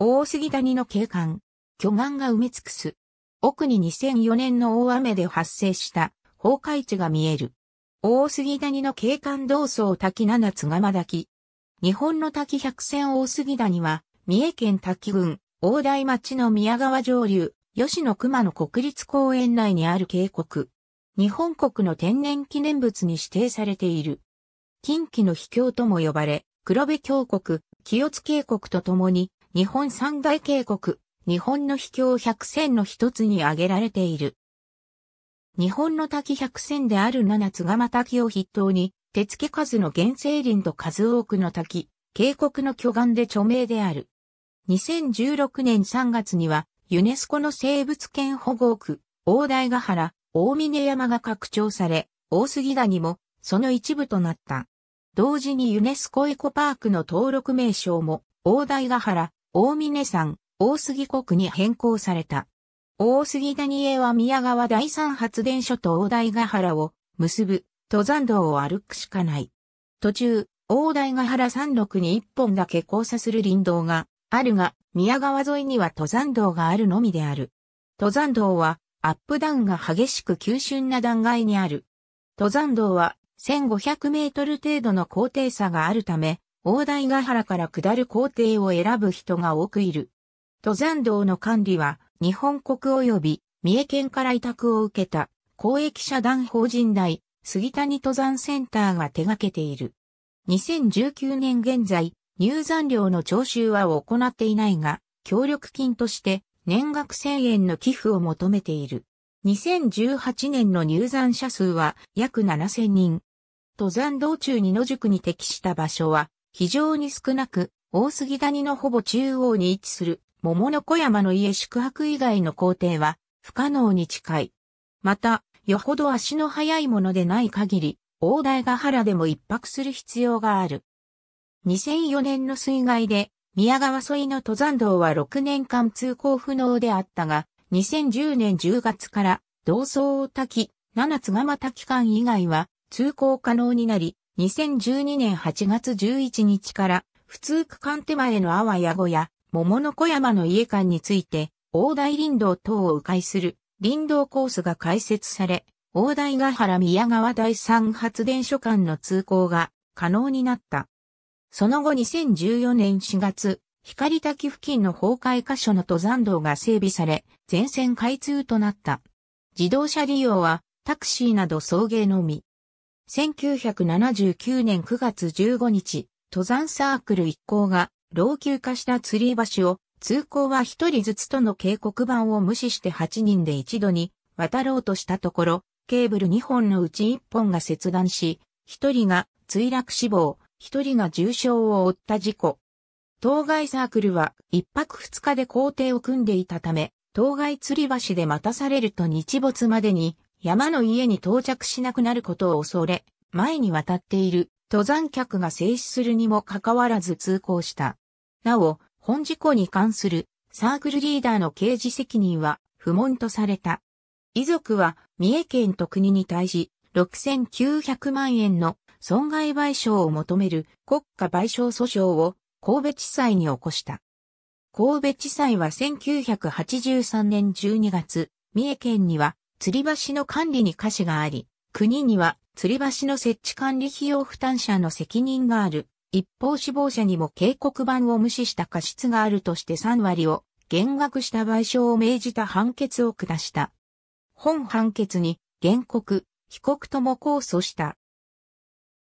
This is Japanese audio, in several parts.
大杉谷の景観、巨岩が埋め尽くす。奥に2004年の大雨で発生した崩壊地が見える。大杉谷の景観同窓滝七つ川滝。日本の滝百選大杉谷は、三重県滝郡、大台町の宮川上流、吉野熊の国立公園内にある渓谷。日本国の天然記念物に指定されている。近畿の秘境とも呼ばれ、黒部峡谷、清津渓谷とともに、日本三大渓谷、日本の秘境百選の一つに挙げられている。日本の滝百選である七津釜滝を筆頭に、手付数の原生林と数多くの滝、渓谷の巨岩で著名である。2016年3月には、ユネスコの生物圏保護区、大台ヶ原、大峰山が拡張され、大杉谷も、その一部となった。同時にユネスコエコパークの登録名称も、大台ヶ原、大峰山、大杉国に変更された。大杉谷へは宮川第三発電所と大台ヶ原を結ぶ登山道を歩くしかない。途中、大台ヶ原山麓に一本だけ交差する林道があるが、宮川沿いには登山道があるのみである。登山道はアップダウンが激しく急峻な断崖にある。登山道は1500メートル程度の高低差があるため、大台ヶ原から下る工程を選ぶ人が多くいる。登山道の管理は日本国及び三重県から委託を受けた公益社団法人大杉谷登山センターが手掛けている。2019年現在、入山料の徴収は行っていないが、協力金として年額1000円の寄付を求めている。2018年の入山者数は約7000人。登山道中に野宿に適した場所は非常に少なく、大杉谷のほぼ中央に位置する桃の小山の家宿泊以外の工程は不可能に近い。また、よほど足の速いものでない限り、大台ヶ原でも一泊する必要がある。2004年の水害で、宮川沿いの登山道は6年間通行不能であったが、2010年10月から、同窓滝、七つ釜滝間以外は通行可能になり、2012年8月11日から普通区間手前の阿波屋小屋、桃の小山の家間について、大台林道等を迂回する林道コースが開設され、大台ヶ原宮川第三発電所間の通行が可能になった。その後2014年4月、光滝付近の崩壊箇所の登山道が整備され、全線開通となった。自動車利用はタクシーなど送迎のみ。1979年9月15日、登山サークル一行が老朽化した釣り橋を通行は一人ずつとの警告板を無視して8人で一度に渡ろうとしたところ、ケーブル2本のうち1本が切断し、1人が墜落死亡、1人が重傷を負った事故。当該サークルは一泊二日で工程を組んでいたため、当該吊り橋で待たされると日没までに山の家に到着しなくなることを恐れ、前に渡っている登山客が制止するにもかかわらず通行した。なお、本事故に関するサークルリーダーの刑事責任は不問とされた。遺族は三重県と国に対し6900万円の損害賠償を求める国家賠償訴訟を神戸地裁に起こした。神戸地裁は1983年12月、三重県には吊り橋の管理に可視があり、国には吊り橋の設置管理費用負担者の責任がある。一方死亡者にも警告板を無視した過失があるとして3割を減額した賠償を命じた判決を下した。本判決に原告、被告とも控訴した。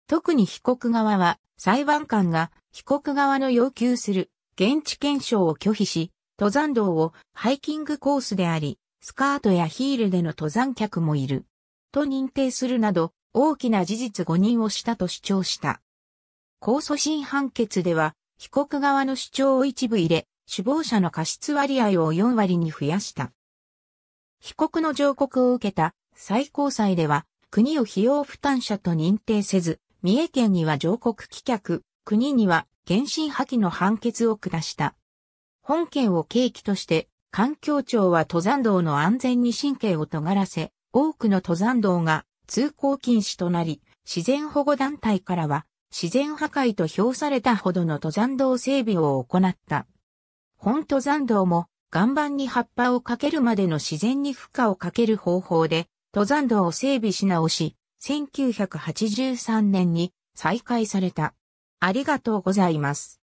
特に被告側は裁判官が被告側の要求する現地検証を拒否し、登山道をハイキングコースであり、スカートやヒールでの登山客もいる。と認定するなど、大きな事実誤認をしたと主張した。控訴審判決では、被告側の主張を一部入れ、首謀者の過失割合を4割に増やした。被告の上告を受けた最高裁では、国を費用負担者と認定せず、三重県には上告棄却、国には原審破棄の判決を下した。本件を契機として、環境庁は登山道の安全に神経を尖らせ、多くの登山道が通行禁止となり、自然保護団体からは、自然破壊と評されたほどの登山道整備を行った。本登山道も岩盤に葉っぱをかけるまでの自然に負荷をかける方法で登山道を整備し直し、1983年に再開された。ありがとうございます。